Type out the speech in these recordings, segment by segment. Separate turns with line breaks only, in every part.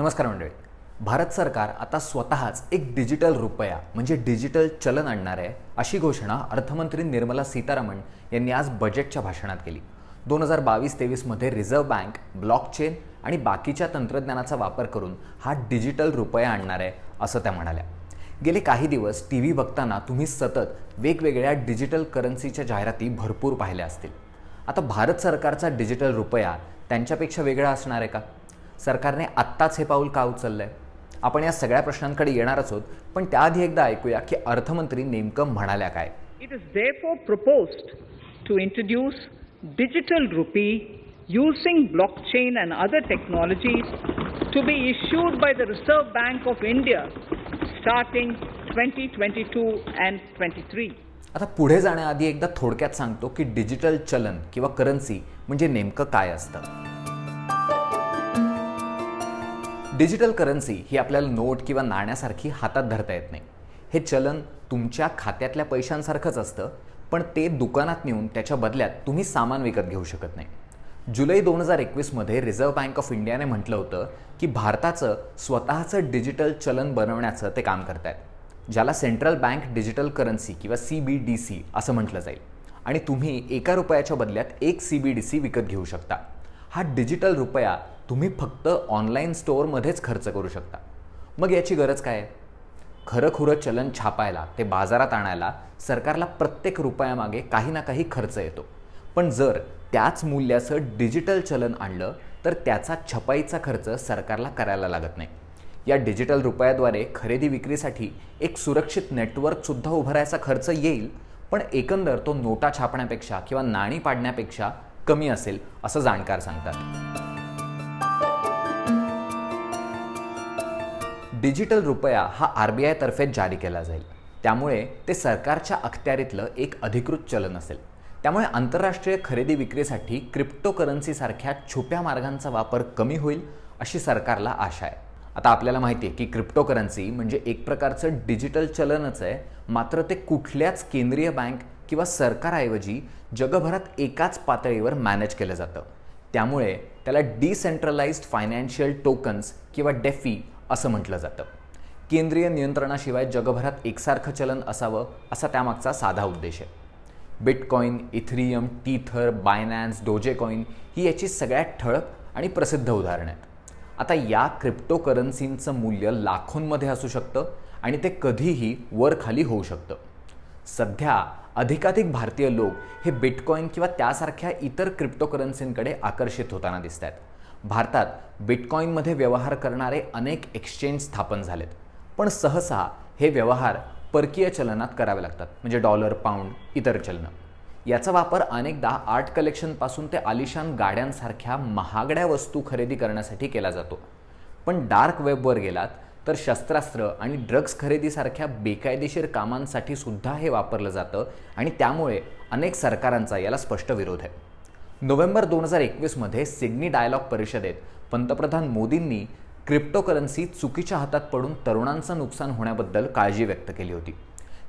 नमस्कार मंडळी भारत सरकार आता स्वतःच एक डिजिटल रुपया म्हणजे डिजिटल चलन आणणार आहे अशी घोषणा अर्थमंत्री निर्मला सीतारामन यांनी आज बजेटच्या भाषणात केली दोन हजार बावीस तेवीसमध्ये रिझर्व्ह बँक ब्लॉकचेन आणि बाकीच्या तंत्रज्ञानाचा वापर करून हा डिजिटल रुपया आणणार आहे असं त्या म्हणाल्या गेले काही दिवस टी व्ही बघताना तुम्ही सतत वेगवेगळ्या डिजिटल करन्सीच्या जाहिराती भरपूर पाहिल्या असतील आता भारत सरकारचा डिजिटल रुपया त्यांच्यापेक्षा वेगळा असणार आहे का सरकारने आत्ताच हे पाऊल का उचललं आहे आपण या सगळ्या प्रश्नांकडे येणारच आहोत पण त्याआधी एकदा ऐकूया की अर्थमंत्री नेमकं म्हणाल्या काय it is for proposed to introduce digital rupee and other technology to be issued by the reserve bank of India starting twenty twenty two and twenty three आता पुढे जाण्याआधी एकदा थोडक्यात सांगतो की डिजिटल चलन किंवा करन्सी म्हणजे नेमकं काय असतं डिजिटल करन्सी ही आपल्याला नोट किंवा नाण्यासारखी हातात धरता येत नाही हे चलन तुमच्या खात्यातल्या पैशांसारखंच असतं पण ते दुकानात नेऊन त्याच्या बदल्यात तुम्ही सामान विकत घेऊ शकत नाही जुलै दोन हजार एकवीसमध्ये रिझर्व्ह बँक ऑफ इंडियाने म्हटलं होतं की भारताचं स्वतःचं डिजिटल चलन बनवण्याचं ते काम करत आहेत ज्याला सेंट्रल बँक डिजिटल करन्सी किंवा सी बी डी सी असं म्हटलं जाईल आणि तुम्ही एका रुपयाच्या बदल्यात एक सी बी डी सी विकत घेऊ शकता हा डिजिटल रुपया तुम्ही फक्त ऑनलाईन स्टोअरमध्येच खर्च करू शकता मग याची गरज काय आहे खरंखुरं चलन छापायला ते बाजारात आणायला सरकारला प्रत्येक रुपयामागे काही ना काही खर्च येतो पण जर त्याच मूल्याचं डिजिटल चलन आणलं तर त्याचा छपाईचा खर्च सरकारला करायला लागत नाही या डिजिटल रुपयाद्वारे खरेदी विक्रीसाठी एक सुरक्षित नेटवर्कसुद्धा उभारायचा खर्च येईल पण एकंदर तो नोटा छापण्यापेक्षा किंवा नाणी पाडण्यापेक्षा कमी असेल असं जाणकार सांगतात डिजिटल रुपया हा आर बी आयतर्फे जारी केला जाईल त्यामुळे ते सरकारच्या अखत्यारीतलं एक अधिकृत चलन असेल त्यामुळे आंतरराष्ट्रीय खरेदी विक्रीसाठी क्रिप्टोकरन्सीसारख्या छुप्या मार्गांचा वापर कमी होईल अशी सरकारला आशा आहे आता आपल्याला माहिती आहे की क्रिप्टोकरन्सी म्हणजे एक प्रकारचं डिजिटल चलनच आहे मात्र ते कुठल्याच केंद्रीय बँक किंवा सरकारऐवजी जगभरात एकाच पातळीवर मॅनेज केलं जातं त्यामुळे त्याला डिसेंट्रलाइज्ड फायनान्शियल टोकन्स किंवा डेफी असं म्हटलं जातं केंद्रीय नियंत्रणाशिवाय जगभरात एकसारखं चलन असावं असा त्यामागचा साधा उद्देश आहे बिटकॉईन इथरियम टीथर बायनॅन्स डोजेकॉईन ही याची सगळ्यात ठळक आणि प्रसिद्ध उदाहरणं आहेत आता या क्रिप्टोकरन्सींचं मूल्य लाखोंमध्ये असू शकतं आणि ते कधीही वर खाली होऊ शकतं सध्या अधिकाधिक भारतीय लोक हे बिटकॉईन किंवा त्यासारख्या इतर क्रिप्टोकरन्सींकडे आकर्षित होताना दिसत आहेत भारतात बिटकॉईनमध्ये व्यवहार करणारे अनेक एक्सचेंज स्थापन झालेत पण सहसा हे व्यवहार परकीय चलनात करावे लागतात म्हणजे डॉलर पाऊंड इतर चलनं याचा वापर अनेकदा आर्ट कलेक्शनपासून ते आलिशान गाड्यांसारख्या महागड्या वस्तू खरेदी करण्यासाठी केला जातो पण डार्क वेबवर गेलात तर शस्त्रास्त्र आणि ड्रग्ज खरेदीसारख्या बेकायदेशीर कामांसाठी सुद्धा हे वापरलं जातं आणि त्यामुळे अनेक सरकारांचा याला स्पष्ट विरोध आहे नोव्हेंबर दोन हजार एकवीसमध्ये सिडनी डायलॉग परिषदेत पंतप्रधान मोदींनी क्रिप्टोकरन्सी चुकीच्या हातात पडून तरुणांचं नुकसान होण्याबद्दल काळजी व्यक्त केली होती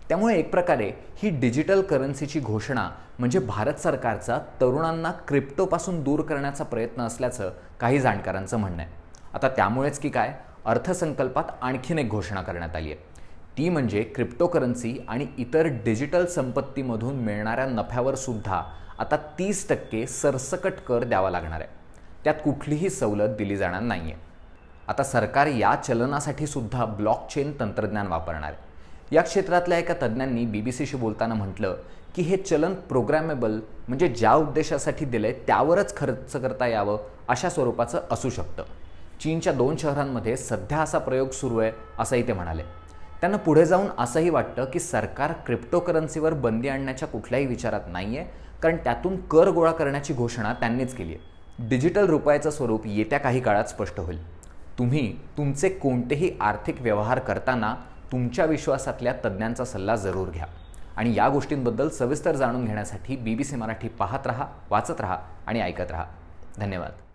त्यामुळे एक प्रकारे ही डिजिटल करन्सीची घोषणा म्हणजे भारत सरकारचा तरुणांना क्रिप्टोपासून दूर करण्याचा प्रयत्न असल्याचं काही जाणकारांचं म्हणणं आहे आता त्यामुळेच की काय अर्थसंकल्पात आणखीन एक घोषणा करण्यात आली आहे ती म्हणजे क्रिप्टोकरन्सी आणि इतर डिजिटल संपत्तीमधून मिळणाऱ्या नफ्यावर सुद्धा आता तीस टक्के सरसकट कर द्यावा लागणार आहे त्यात कुठलीही सवलत दिली जाणार नाही आहे आता सरकार या चलनासाठी सुद्धा ब्लॉकचेन तंत्रज्ञान वापरणार आहे या क्षेत्रातल्या एका तज्ज्ञांनी बी बी सीशी बोलताना म्हटलं की हे चलन प्रोग्रॅमेबल म्हणजे ज्या उद्देशासाठी दिलं आहे त्यावरच खर्च करता यावं अशा स्वरूपाचं असू शकतं चीनच्या दोन शहरांमध्ये सध्या असा प्रयोग सुरू आहे असंही ते म्हणाले त्यांना पुढे जाऊन असंही वाटतं की सरकार क्रिप्टोकरन्सीवर बंदी आणण्याच्या कुठल्याही विचारात नाही आहे कारण त्यातून कर गोळा करण्याची घोषणा त्यांनीच केली आहे डिजिटल रुपयाचं स्वरूप येत्या काही काळात स्पष्ट होईल तुम्ही तुमचे कोणतेही आर्थिक व्यवहार करताना तुमच्या विश्वासातल्या तज्ज्ञांचा सल्ला जरूर घ्या आणि या गोष्टींबद्दल सविस्तर जाणून घेण्यासाठी बी बी सी मराठी पाहत राहा वाचत राहा आणि ऐकत राहा धन्यवाद